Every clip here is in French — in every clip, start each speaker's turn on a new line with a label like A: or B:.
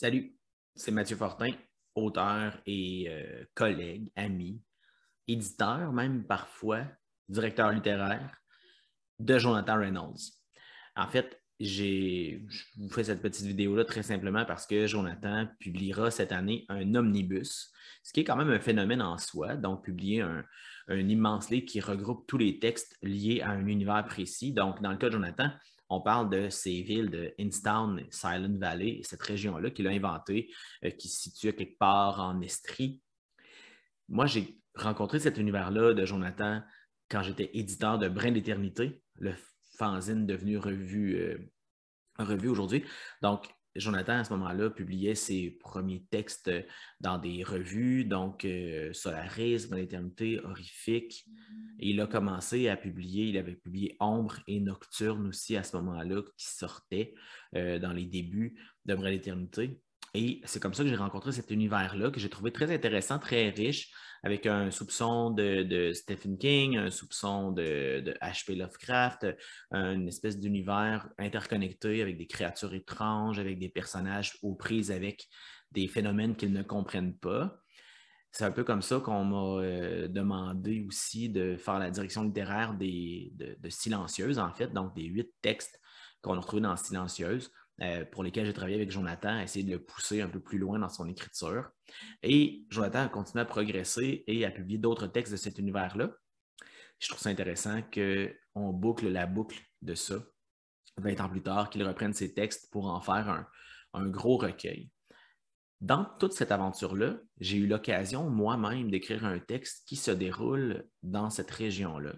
A: Salut, c'est Mathieu Fortin, auteur et euh, collègue, ami, éditeur même parfois, directeur littéraire de Jonathan Reynolds. En fait, je vous fais cette petite vidéo-là très simplement parce que Jonathan publiera cette année un omnibus, ce qui est quand même un phénomène en soi, donc publier un, un immense livre qui regroupe tous les textes liés à un univers précis. Donc, dans le cas de Jonathan, on parle de ces villes de Instown, Silent Valley, cette région-là qu'il a inventée, euh, qui se situe quelque part en Estrie. Moi, j'ai rencontré cet univers-là de Jonathan quand j'étais éditeur de Brin d'éternité, le fanzine devenu revue, euh, revue aujourd'hui. Donc, Jonathan, à ce moment-là, publiait ses premiers textes dans des revues, donc euh, Solarisme, l'éternité, Horrifique. il a commencé à publier, il avait publié Ombre et Nocturne aussi à ce moment-là, qui sortait euh, dans les débuts de l'éternité. Et c'est comme ça que j'ai rencontré cet univers-là, que j'ai trouvé très intéressant, très riche, avec un soupçon de, Stephen King, un soupçon de, H.P. Lovecraft, une espèce d'univers interconnecté avec des créatures étranges, avec des personnages aux prises avec des phénomènes qu'ils ne comprennent pas. C'est un peu comme ça qu'on m'a euh, demandé aussi de faire la direction littéraire de, de Silencieuse, en fait, donc des huit textes qu'on a retrouvés dans Silencieuse euh, pour lesquels j'ai travaillé avec Jonathan, essayer de le pousser un peu plus loin dans son écriture. Et Jonathan a continué à progresser et à publier d'autres textes de cet univers-là. Je trouve ça intéressant qu'on boucle la boucle de ça 20 ans plus tard, qu'il reprenne ses textes pour en faire un gros recueil. Dans toute cette aventure-là, j'ai eu l'occasion moi-même d'écrire un texte qui se déroule dans cette région-là.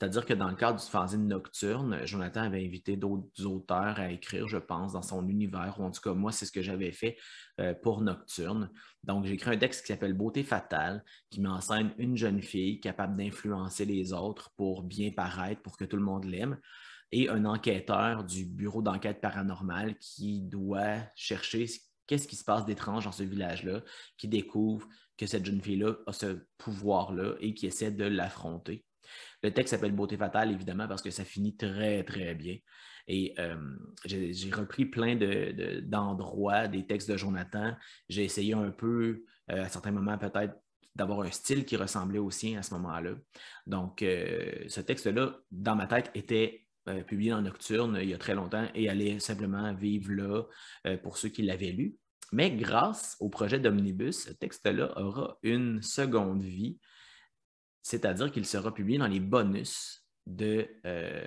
A: C'est-à-dire que dans le cadre du fanzine nocturne, Jonathan avait invité d'autres auteurs à écrire, je pense, dans son univers, ou en tout cas, moi, c'est ce que j'avais fait euh, pour Nocturne. Donc, j'ai écrit un texte qui s'appelle Beauté fatale, qui m'enseigne une jeune fille capable d'influencer les autres pour bien paraître, pour que tout le monde l'aime, et un enquêteur du bureau d'enquête paranormale qui doit chercher qu'est-ce qui se passe d'étrange dans ce village-là, qui découvre que cette jeune fille-là a ce pouvoir-là et qui essaie de l'affronter. Le texte s'appelle Beauté fatale, évidemment, parce que ça finit très, très bien. Et euh, j'ai repris plein d'endroits, des textes de Jonathan. J'ai essayé un peu, euh, à certains moments peut-être, d'avoir un style qui ressemblait au sien à ce moment-là. Donc, euh, ce texte-là, dans ma tête, était publié en nocturne il y a très longtemps et allait simplement vivre là pour ceux qui l'avaient lu. Mais grâce au projet d'Omnibus, ce texte-là aura une seconde vie c'est-à-dire qu'il sera publié dans les bonus de, euh,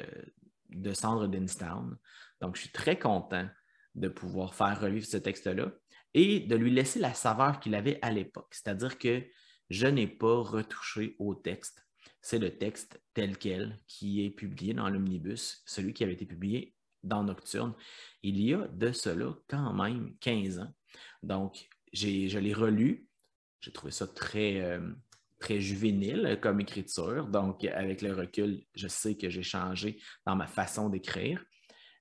A: de d'Instown. Donc, je suis très content de pouvoir faire revivre ce texte-là et de lui laisser la saveur qu'il avait à l'époque, c'est-à-dire que je n'ai pas retouché au texte. C'est le texte tel quel qui est publié dans l'omnibus, celui qui avait été publié dans Nocturne, il y a de cela quand même 15 ans. Donc, je l'ai relu, j'ai trouvé ça très, euh, très juvénile comme écriture. Donc, avec le recul, je sais que j'ai changé dans ma façon d'écrire,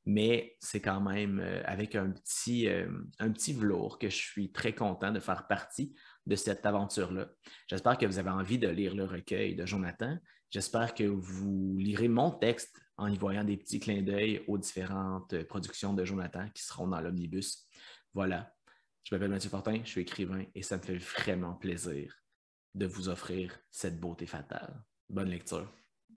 A: mais c'est quand même euh, avec un petit, euh, un petit velours que je suis très content de faire partie de cette aventure-là. J'espère que vous avez envie de lire le recueil de Jonathan. J'espère que vous lirez mon texte en y voyant des petits clins d'œil aux différentes euh, productions de Jonathan qui seront dans l'omnibus. Voilà. Je m'appelle Mathieu Fortin, je suis écrivain et ça me fait vraiment plaisir de vous offrir cette beauté fatale. Bonne lecture.